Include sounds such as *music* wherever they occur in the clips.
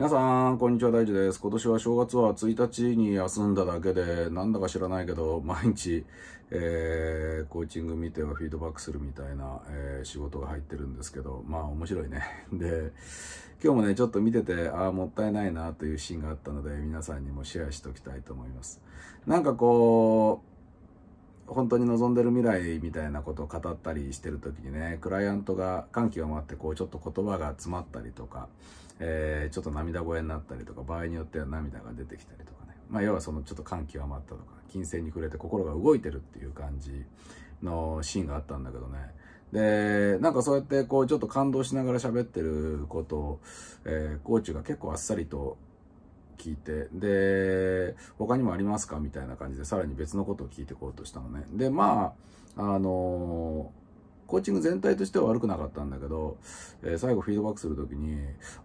皆さん、こんにちは、大地です。今年は正月は1日に休んだだけで、なんだか知らないけど、毎日、えー、コーチング見てはフィードバックするみたいな、えー、仕事が入ってるんですけど、まあ面白いね。*laughs* で、今日もね、ちょっと見てて、ああ、もったいないなというシーンがあったので、皆さんにもシェアしておきたいと思います。なんかこう、本当に望んでる未来みたいなことを語ったりしてる時にねクライアントが喜をまってこうちょっと言葉が詰まったりとか、えー、ちょっと涙声になったりとか場合によっては涙が出てきたりとかね、まあ、要はそのちょっと喜極待ったとか金銭に触れて心が動いてるっていう感じのシーンがあったんだけどねでなんかそうやってこうちょっと感動しながら喋ってることを、えー、コーチが結構あっさりと聞いて、で、他にもありますかみたいな感じで、さらに別のことを聞いてこうとしたのね。で、まあ、あのコーチング全体としては悪くなかったんだけど、えー、最後フィードバックするときに、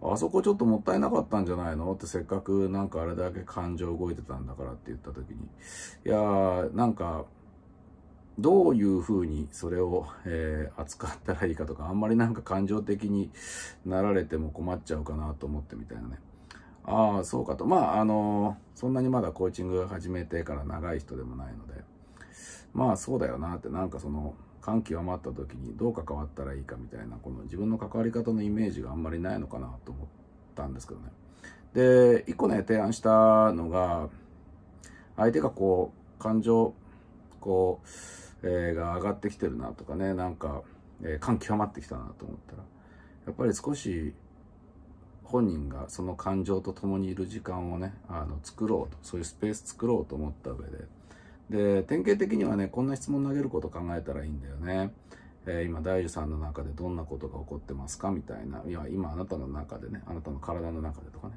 あそこちょっともったいなかったんじゃないのってせっかくなんかあれだけ感情動いてたんだからって言ったときに、いやー、なんか、どういうふうにそれを、えー、扱ったらいいかとか、あんまりなんか感情的になられても困っちゃうかなと思ってみたいなね。ああ、そうかと。まあ、あのそんなにまだコーチング始めてから長い人でもないので、まあそうだよなって、なんかその、感極まった時にどう関わったらいいかみたいな、この自分の関わり方のイメージがあんまりないのかなと思ったんですけどね。で、一個ね、提案したのが、相手がこう、感情、こう、えー、が上がってきてるなとかね、なんか、えー、感極まってきたなと思ったら、やっぱり少し、本人がその感情と共にいる時間をねあの作ろうとそういうスペース作ろうと思った上でで典型的にはねこんな質問投げること考えたらいいんだよね、えー、今大樹さんの中でどんなことが起こってますかみたいないや今あなたの中でねあなたの体の中でとかね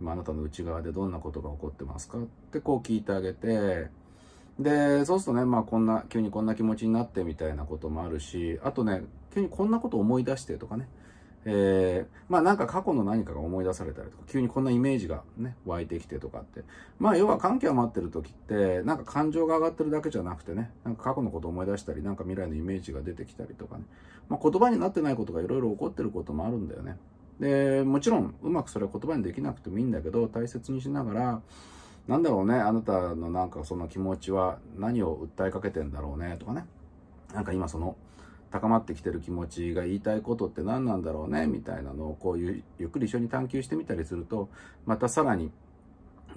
今あなたの内側でどんなことが起こってますかってこう聞いてあげてでそうするとねまあこんな急にこんな気持ちになってみたいなこともあるしあとね急にこんなこと思い出してとかねえー、まあなんか過去の何かが思い出されたりとか、急にこんなイメージがね、湧いてきてとかって。まあ要は関係余ってる時って、なんか感情が上がってるだけじゃなくてね、なんか過去のこと思い出したり、なんか未来のイメージが出てきたりとかね。まあ言葉になってないことがいろいろ起こってることもあるんだよね。で、もちろんうまくそれは言葉にできなくてもいいんだけど、大切にしながら、なんだろうね、あなたのなんかその気持ちは何を訴えかけてんだろうねとかね。なんか今その、高まってきてる気持ちが言いたいことって何なんだろうねみたいなのをこういうゆっくり一緒に探求してみたりするとまたさらに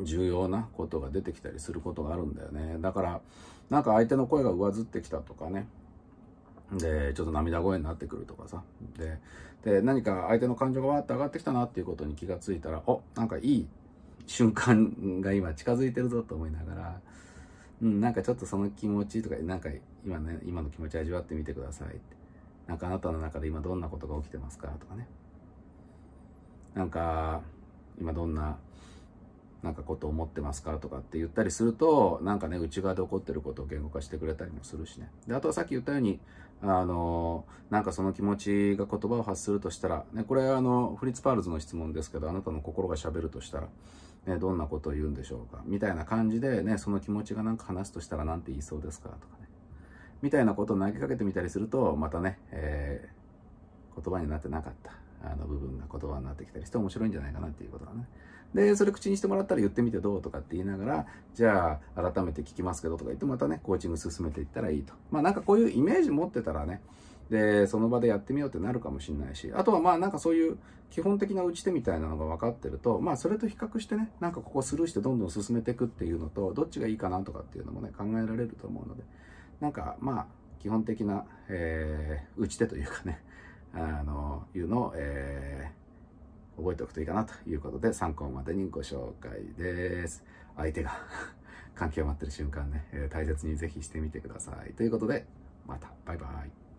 重要なことが出てきたりすることがあるんだよねだからなんか相手の声が上ずってきたとかねでちょっと涙声になってくるとかさで、で何か相手の感情がわーって上がってきたなっていうことに気がついたらおなんかいい瞬間が今近づいてるぞと思いながらうん、なんかちょっとその気持ちとか、なんか今ね、今の気持ち味わってみてくださいって。なんかあなたの中で今どんなことが起きてますかとかね。なんか、今どんななんかこと思ってますからとかって言ったりすると、なんかね、内側で起こってることを言語化してくれたりもするしね。で、あとはさっき言ったように、あの、なんかその気持ちが言葉を発するとしたら、ね、これあの、フリッツ・パールズの質問ですけど、あなたの心がしゃべるとしたら、ね、どんなことを言うんでしょうかみたいな感じでね、その気持ちがなんか話すとしたら何て言いそうですかとかね。みたいなことを投げかけてみたりすると、またね、えー、言葉になってなかったあの部分が言葉になってきたりして面白いんじゃないかなっていうことだね。で、それ口にしてもらったら言ってみてどうとかって言いながら、じゃあ改めて聞きますけどとか言ってまたね、コーチング進めていったらいいと。まあなんかこういうイメージ持ってたらね、で、その場でやってみようってなるかもしれないし、あとはまあなんかそういう基本的な打ち手みたいなのが分かってると、まあそれと比較してね、なんかここスルーしてどんどん進めていくっていうのと、どっちがいいかなとかっていうのもね、考えられると思うので、なんかまあ基本的な、えー、打ち手というかね、あのいうのを、えー、覚えておくといいかなということで参考までにご紹介です。相手が *laughs* 関係を待ってる瞬間ね、えー、大切にぜひしてみてください。ということで、また。バイバイ。